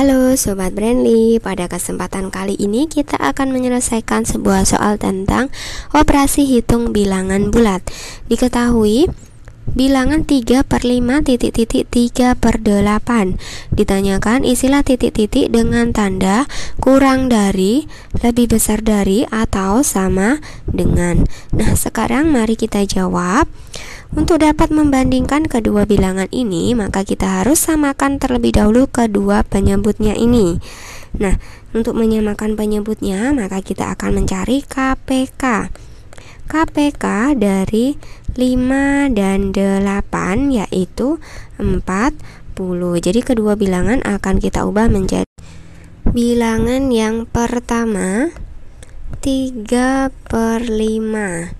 Halo Sobat Brandly, pada kesempatan kali ini kita akan menyelesaikan sebuah soal tentang operasi hitung bilangan bulat Diketahui, bilangan 3 per 5 titik-titik 3 per 8 Ditanyakan isilah titik-titik dengan tanda kurang dari, lebih besar dari, atau sama dengan Nah sekarang mari kita jawab untuk dapat membandingkan kedua bilangan ini, maka kita harus samakan terlebih dahulu kedua penyebutnya ini. Nah, untuk menyamakan penyebutnya, maka kita akan mencari KPK. KPK dari 5 dan 8 yaitu 40. Jadi kedua bilangan akan kita ubah menjadi bilangan yang pertama 3 per 5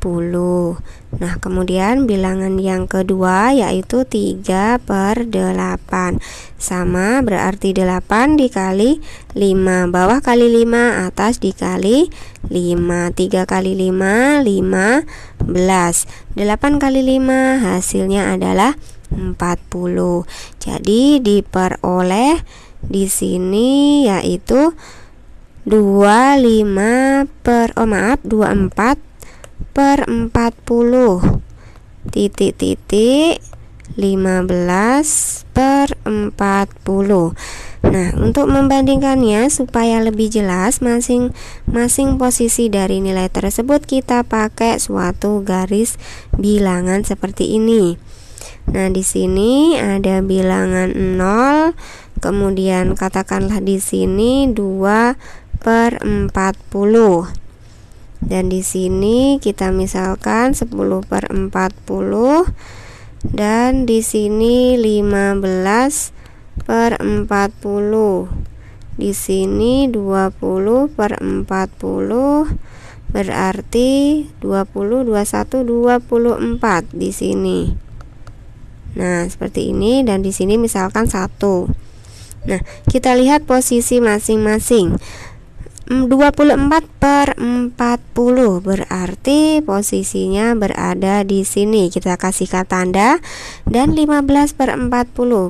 Nah kemudian bilangan yang kedua yaitu 3 per 8 Sama berarti 8 dikali 5 Bawah kali 5 atas dikali 5 3 kali 5 15 8 kali 5 hasilnya adalah 40 Jadi diperoleh di sini yaitu 25 per oh maaf 24 per 40 titik titik 15 per 40 Nah untuk membandingkannya supaya lebih jelas masing-masing posisi dari nilai tersebut kita pakai suatu garis bilangan seperti ini Nah di sini ada bilangan 0 kemudian katakanlah di sini 2 per 40 dan di sini kita misalkan 10 per 40 dan di sini 15 per 40 di sini 20 per 40 berarti 20 21 24 di sini nah seperti ini dan di sini misalkan satu nah kita lihat posisi masing-masing 24 per 40 berarti posisinya berada di sini kita kasihkan tanda dan 15 per 40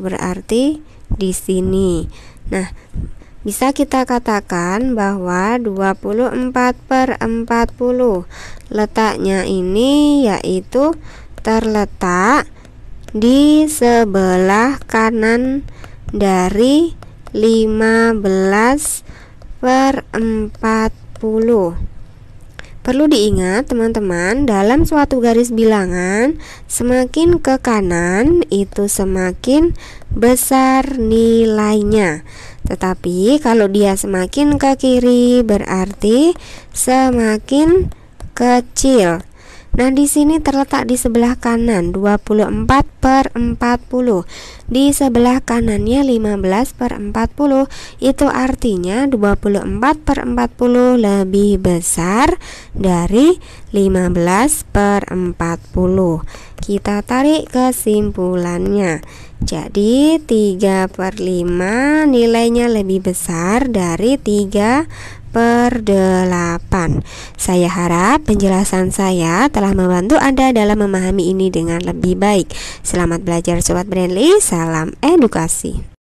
berarti di sini nah bisa kita katakan bahwa 24 per 40 letaknya ini yaitu terletak di sebelah kanan dari 15 per 40 Perlu diingat teman-teman dalam suatu garis bilangan semakin ke kanan itu semakin besar nilainya Tetapi kalau dia semakin ke kiri berarti semakin kecil Nah, di sini terletak di sebelah kanan 24 per 40. Di sebelah kanannya 15 per 40. Itu artinya 24 per 40 lebih besar dari 15 per 40. Kita tarik kesimpulannya. Jadi 3 per 5 nilainya lebih besar dari 3 per 8 Saya harap penjelasan saya telah membantu Anda dalam memahami ini dengan lebih baik Selamat belajar Sobat Brandly, salam edukasi